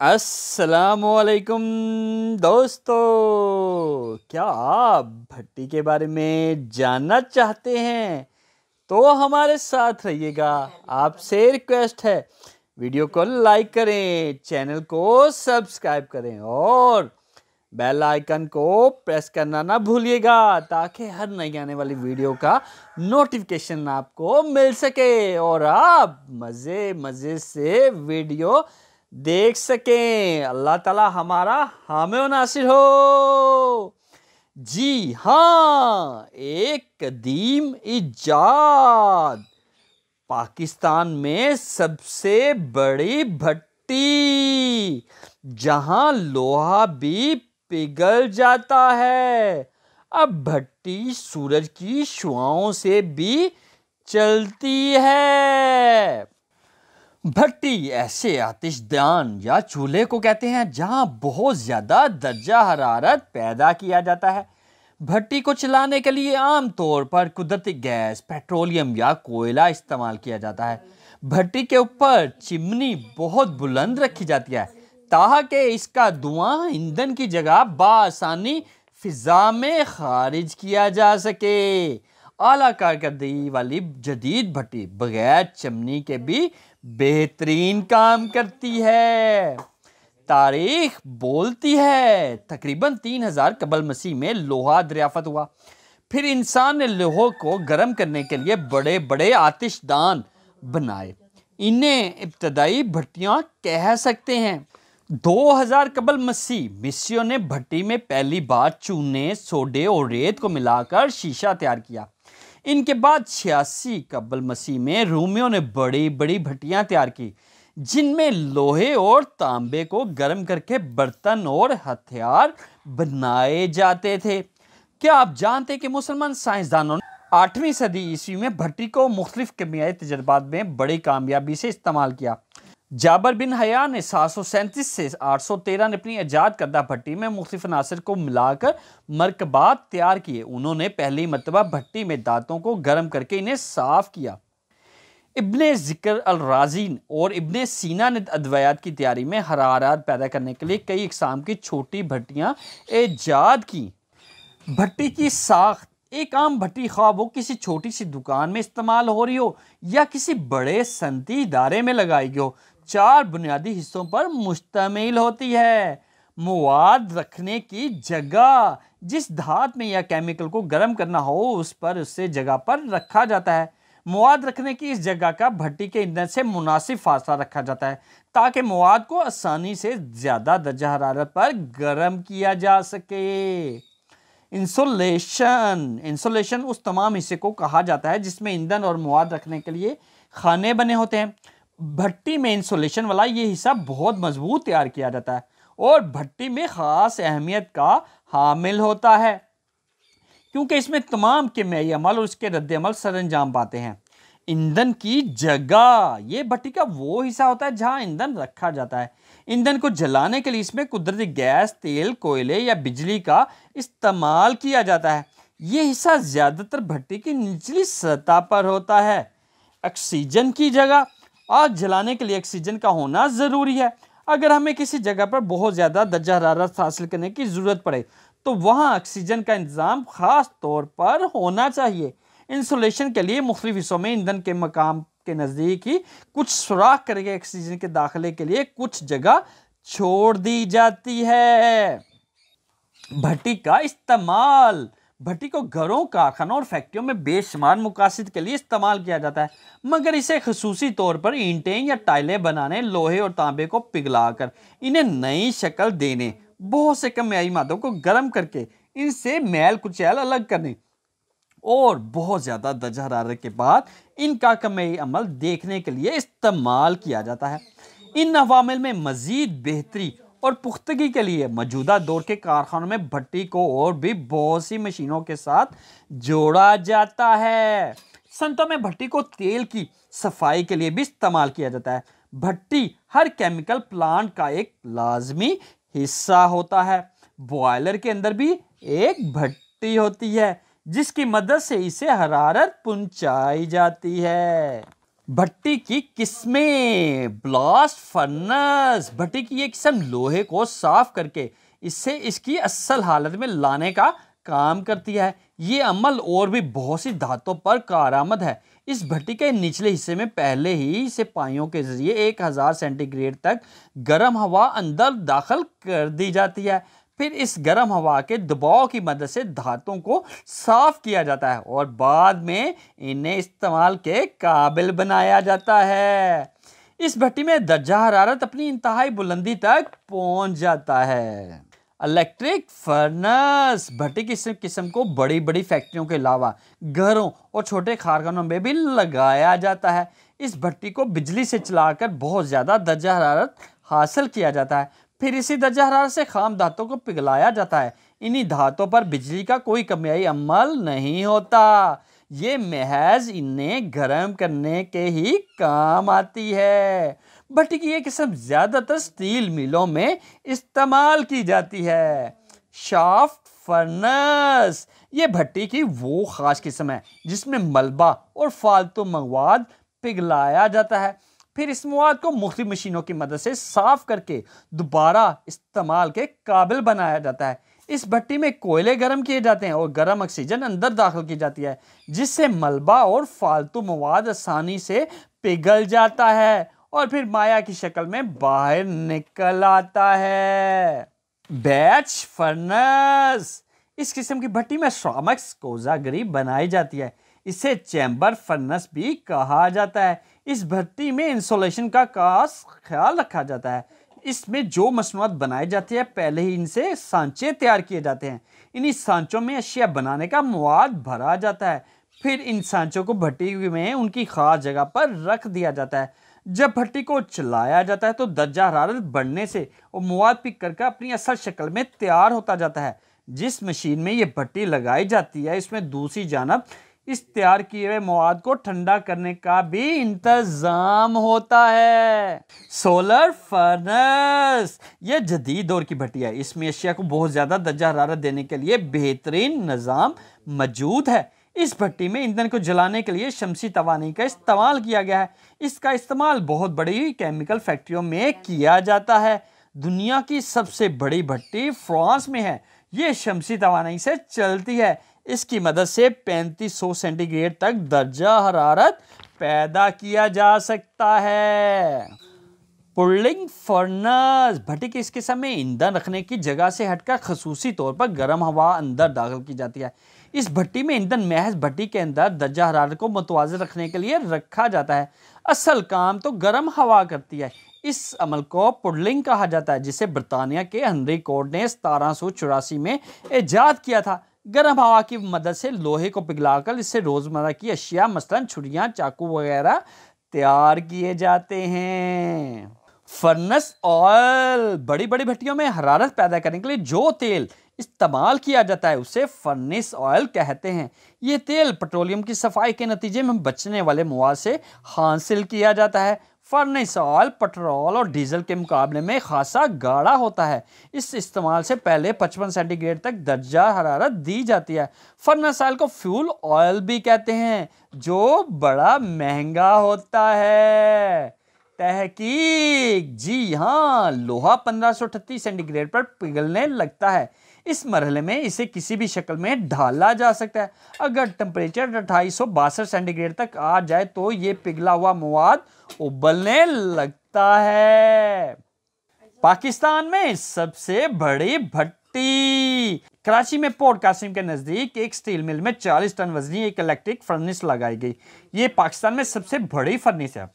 वालेकुम दोस्तों क्या आप भट्टी के बारे में जानना चाहते हैं तो हमारे साथ रहिएगा आपसे रिक्वेस्ट है वीडियो को लाइक करें चैनल को सब्सक्राइब करें और बेल आइकन को प्रेस करना ना भूलिएगा ताकि हर नई आने वाली वीडियो का नोटिफिकेशन आपको मिल सके और आप मज़े मज़े से वीडियो देख सकें अल्लाह ताला हमारा हामे नासिर हो जी हाँ एक कदीम इजाद पाकिस्तान में सबसे बड़ी भट्टी जहाँ लोहा भी पिघल जाता है अब भट्टी सूरज की शुआओं से भी चलती है भट्टी ऐसे आतिश दान या चूल्हे को कहते हैं जहाँ बहुत ज़्यादा दर्जा हरारत पैदा किया जाता है भट्टी को चलाने के लिए आम तौर पर कुदरती गैस पेट्रोलियम या कोयला इस्तेमाल किया जाता है भट्टी के ऊपर चिमनी बहुत बुलंद रखी जाती है ताकि इसका धुआं ईंधन की जगह बासानी फिजा में खारिज किया जा सके आला कारकर्दगी वाली जदीद भट्टी बगैर चमनी के भी बेहतरीन काम करती है तारीख बोलती है तकरीबन तीन हज़ार कबल मसीह में लोहा दरियाफत हुआ फिर इंसान ने लोहो को गर्म करने के लिए बड़े बड़े आतिशदान बनाए इन्हें इब्तदाई भट्टियाँ कह सकते हैं 2000 कबल मसीह मिस्रियों ने भट्टी में पहली बार चूने सोडे और रेत को मिलाकर शीशा तैयार किया इनके बाद छियासी कब्बल मसीह में रूमियों ने बड़ी बड़ी भट्टियाँ तैयार की जिनमें लोहे और तांबे को गर्म करके बर्तन और हथियार बनाए जाते थे क्या आप जानते हैं कि मुसलमान साइंसदानों ने आठवीं सदी ईस्वी में भट्टी को मुख्तलिफ कमियाई तजर्बात में बड़ी कामयाबी से इस्तेमाल किया जाबर बिन हया ने सात सौ सैंतीस से आठ सौ तेरह ने अपनी आजाद करदा भट्टी में मुख्तफ अनासर को मिलाकर मरकबात तैयार किए उन्होंने पहली मरतबा भट्टी में दांतों को गर्म करके इन्हें साफ किया इबन ज़िक्र राजीन और इबन सीना ने अद्वैत की तैयारी में हरारत पैदा करने के लिए कई इकसाम की छोटी भट्टियाँ ईजाद की भट्टी की साख एक आम भट्टी ख्वाब हो किसी छोटी सी दुकान में इस्तेमाल हो रही हो या किसी बड़े सनती इदारे में लगाई गई हो चार बुनियादी हिस्सों पर मुश्तमिल होती है मवाद रखने की जगह जिस धात में या केमिकल को गर्म करना हो उस पर उससे जगह पर रखा जाता है मवाद रखने की इस जगह का भट्टी के ईंधन से मुनासिब फासला रखा जाता है ताकि मवाद को आसानी से ज़्यादा दर्जा हरारत पर गर्म किया जा सके इंसुलेशन इंसुलेशन उस तमाम हिस्से को कहा जाता है जिसमें ईंधन और मवाद रखने के लिए खाने बने होते हैं भट्टी में इंसोलेशन वाला ये हिस्सा बहुत मजबूत तैयार किया जाता है और भट्टी में ख़ास अहमियत का हामिल होता है क्योंकि इसमें तमाम मई अमल और उसके रद्द सर सरंजाम पाते हैं ईंधन की जगह ये भट्टी का वो हिस्सा होता है जहाँ ईंधन रखा जाता है ईंधन को जलाने के लिए इसमें कुदरती गैस तेल कोयले या बिजली का इस्तेमाल किया जाता है ये हिस्सा ज़्यादातर भट्टी की निचली सतह पर होता है ऑक्सीजन की जगह आग जलाने के लिए ऑक्सीजन का होना ज़रूरी है अगर हमें किसी जगह पर बहुत ज़्यादा दर्जा हरारत हासिल करने की ज़रूरत पड़े तो वहाँ ऑक्सीजन का इंतज़ाम ख़ास तौर पर होना चाहिए इंसुलेशन के लिए मुख्तलिफ हिस्सों में ईंधन के मकाम के नज़दीक ही कुछ सुराख करके ऑक्सीजन के दाखिले के लिए कुछ जगह छोड़ दी जाती है भट्टी का इस्तेमाल भट्टी को घरों कारखानों और फैक्ट्रियों में बेशुमार मुकासद के लिए इस्तेमाल किया जाता है मगर इसे खसूसी तौर पर ईंटें या टाइलें बनाने लोहे और तांबे को पिघलाकर इन्हें नई शक्ल देने बहुत से कमियाई मादों को गर्म करके इनसे मैल कुचैल अलग करने और बहुत ज़्यादा दर्ज हरारत के बाद इनका कमियाई अमल देखने के लिए इस्तेमाल किया जाता है इन अवामिल में मज़ीद बेहतरी और पुख्तगी के लिए मौजूदा दौर के कारखानों में भट्टी को और भी बहुत सी मशीनों के साथ जोड़ा जाता है संतों में भट्टी को तेल की सफाई के लिए भी इस्तेमाल किया जाता है भट्टी हर केमिकल प्लांट का एक लाजमी हिस्सा होता है बॉयलर के अंदर भी एक भट्टी होती है जिसकी मदद से इसे हरारत पहुंचाई जाती है भट्टी की किस्में ब्लास्ट फर्नस भट्टी की ये किस्म लोहे को साफ करके इससे इसकी असल हालत में लाने का काम करती है ये अमल और भी बहुत सी धातों पर कारामद है इस भट्टी के निचले हिस्से में पहले ही इसे पाइयों के जरिए 1000 सेंटीग्रेड तक गर्म हवा अंदर दाखिल कर दी जाती है फिर इस गर्म हवा के दबाव की मदद से धातुओं को साफ किया जाता है और बाद में इन्हें इस्तेमाल के काबिल बनाया जाता है इस भट्टी में दर्जा हरारत अपनी इंतहाई बुलंदी तक पहुंच जाता है इलेक्ट्रिक फर्नस भट्टी किस्म किस्म को बड़ी बड़ी फैक्ट्रियों के अलावा घरों और छोटे कारखानों में भी लगाया जाता है इस भट्टी को बिजली से चलाकर बहुत ज़्यादा दर्जा हरारत हासिल किया जाता है फिर इसी दर्जा हरारत से खाम धातों को पिघलाया जाता है इन्हीं धातों पर बिजली का कोई कमियाई अमल नहीं होता ये महज इन्हें गर्म करने के ही काम आती है भट्टी की ये किस्म ज़्यादातर स्टील मिलों में इस्तेमाल की जाती है शाफ्ट फर्नस ये भट्टी की वो ख़ास किस्म है जिसमें मलबा और फालतू मवाद पिघलाया जाता है फिर इस मवाद को मुख्त मशीनों की मदद से साफ करके दोबारा इस्तेमाल के काबिल बनाया जाता है इस भट्टी में कोयले गर्म किए जाते हैं और गर्म ऑक्सीजन अंदर दाखिल की जाती है जिससे मलबा और फालतू मवाद आसानी से पिघल जाता है और फिर माया की शक्ल में बाहर निकल आता है बैच फर्नस इस किस्म की भट्टी में श्रामक्स कोजागरी बनाई जाती है इसे चैम्बर फर्नस भी कहा जाता है इस भट्टी में इंसोलेशन का खास ख्याल रखा जाता है इसमें जो मसनूआत बनाए जाते हैं पहले ही इनसे सांचे तैयार किए जाते हैं इन्हीं सांचों में अशिया बनाने का मवाद भरा जाता है फिर इन सांचों को भट्टी में उनकी ख़ास जगह पर रख दिया जाता है जब भट्टी को चलाया जाता है तो दर्जा हरारत बढ़ने से वो मवाद पिक कर अपनी असल शक्ल में तैयार होता जाता है जिस मशीन में ये भट्टी लगाई जाती है इसमें दूसरी जानब इस तैयार किए हुए मवाद को ठंडा करने का भी इंतज़ाम होता है सोलर फर्नेस ये जदीद दौर की भट्टी है इसमें एशिया को बहुत ज़्यादा दर्जा हरारत देने के लिए बेहतरीन निज़ाम मौजूद है इस भट्टी में ईंधन को जलाने के लिए शमसी तवानी का इस्तेमाल किया गया है इसका इस्तेमाल बहुत बड़ी केमिकल फैक्ट्रियों में किया जाता है दुनिया की सबसे बड़ी भट्टी फ्रांस में है ये शमसी तोानाई से चलती है इसकी मदद से 3500 सेंटीग्रेड तक दर्जा हरारत पैदा किया जा सकता है पुर्लिंग फर्नस भट्टी के इस किस्म में ईंधन रखने की जगह से हटकर खसूसी तौर पर गर्म हवा अंदर दाखिल की जाती है इस भट्टी में ईंधन महज भट्टी के अंदर दर्जा हरारत को मतवाज रखने के लिए रखा जाता है असल काम तो गर्म हवा करती है इस अमल को पुडलिंग कहा जाता है जिसे बरतानिया के हनरी कोर्ट ने सतारह में ऐजाद किया था गर्म हवा की मदद से लोहे को पिघलाकर इससे रोज़मर्रा की अशिया मसलन छुड़ियाँ चाकू वगैरह तैयार किए जाते हैं फर्नस ऑयल बड़ी बड़ी भट्टियों में हरारत पैदा करने के लिए जो तेल इस्तेमाल किया जाता है उसे फर्निस ऑयल कहते हैं ये तेल पेट्रोलियम की सफाई के नतीजे में बचने वाले मुआ से हासिल किया जाता है फर्नेस ऑयल पेट्रोल और डीजल के मुकाबले में खासा गाढ़ा होता है इस इस्तेमाल से पहले 55 सेंटीग्रेड तक दर्जा हरारत दी जाती है फर्नेस ऑयल को फ्यूल ऑयल भी कहते हैं जो बड़ा महंगा होता है तहकीक जी हाँ लोहा पंद्रह सेंटीग्रेड पर पिघलने लगता है इस मरहले में इसे किसी भी शक्ल में ढाला जा सकता है अगर टेम्परेचर अट्ठाईस सौ बासठ सेंटीग्रेड तक आ जाए तो ये पिघला हुआ मवाद उबलने लगता है पाकिस्तान में सबसे बड़ी भट्टी कराची में पोर्ट कासिम के नज़दीक एक स्टील मिल में 40 टन वजनी एक इलेक्ट्रिक फर्निस लगाई गई ये पाकिस्तान में सबसे बड़ी फर्निस है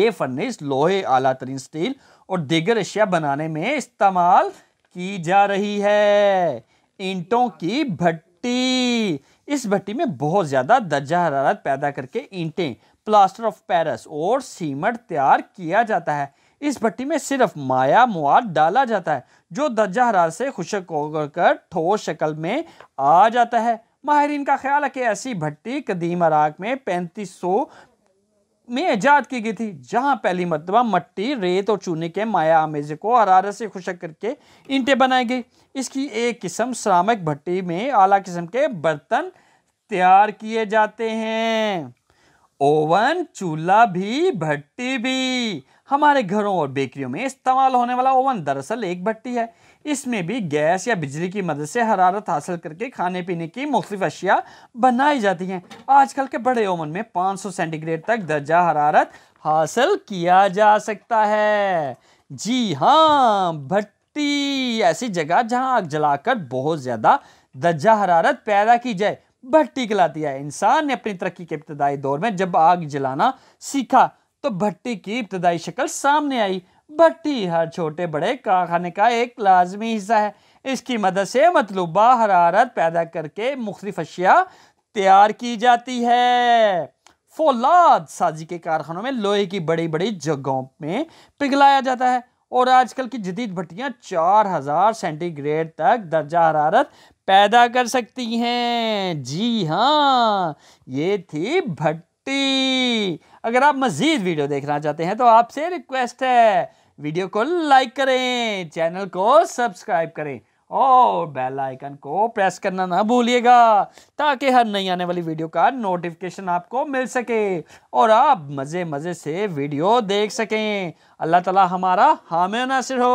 ये फर्निस लोहे आला तरीन स्टील और दिगर अशिया बनाने में इस्तेमाल की जा रही है ईंटों की भट्टी इस भट्टी में बहुत ज़्यादा दर्जा हरारत पैदा करके ईंटें प्लास्टर ऑफ पेरिस और सीमेंट तैयार किया जाता है इस भट्टी में सिर्फ माया मुआद डाला जाता है जो दर्जा हरारत से खुशक होकर ठोस शक्ल में आ जाता है माहरीन का ख्याल है कि ऐसी भट्टी कदीम अराक में 3500 में ईजाद की गई थी जहाँ पहली मरतबा मट्टी रेत और चूने के माया आमेजे को हरारत से खुशक करके ईंटें बनाई गई इसकी एक किस्म सरामक भट्टी में आला किस्म के बर्तन तैयार किए जाते हैं ओवन चूल्हा भी भट्टी भी हमारे घरों और बेकरियों में इस्तेमाल होने वाला ओवन दरअसल एक भट्टी है इसमें भी गैस या बिजली की मदद से हरारत हासिल करके खाने पीने की मुख्तफ अशिया बनाई जाती हैं आजकल के बड़े ओवन में 500 सेंटीग्रेड तक दर्जा हरारत हासिल किया जा सकता है जी हाँ भट्टी ऐसी जगह जहाँ आग जलाकर बहुत ज़्यादा दर्जा हरारत पैदा की जाए भट्टी कहलाती है इंसान ने अपनी तरक्की के इब्तदाई दौर में जब आग जलाना सीखा तो भट्टी की इब्तदाई शक्ल सामने आई भट्टी हर छोटे बड़े कारखाने का एक लाजमी हिस्सा है इसकी मदद से मतलूबा हरारत पैदा करके मुख्तफ अशिया तैयार की जाती है फौलाद साजी के कारखानों में लोहे की बड़ी बड़ी जगहों में पिघलाया जाता है और आजकल की जदीद भट्टियाँ चार हज़ार सेंटीग्रेड तक दर्जा हरारत पैदा कर सकती हैं जी हाँ ये थी भट्टी अगर आप मज़ीद वीडियो देखना चाहते हैं तो आपसे रिक्वेस्ट है वीडियो को लाइक करें चैनल को सब्सक्राइब करें और बेल आइकन को प्रेस करना ना भूलिएगा ताकि हर नई आने वाली वीडियो का नोटिफिकेशन आपको मिल सके और आप मज़े मज़े से वीडियो देख सकें अल्लाह ताला हमारा हामी नासिर हो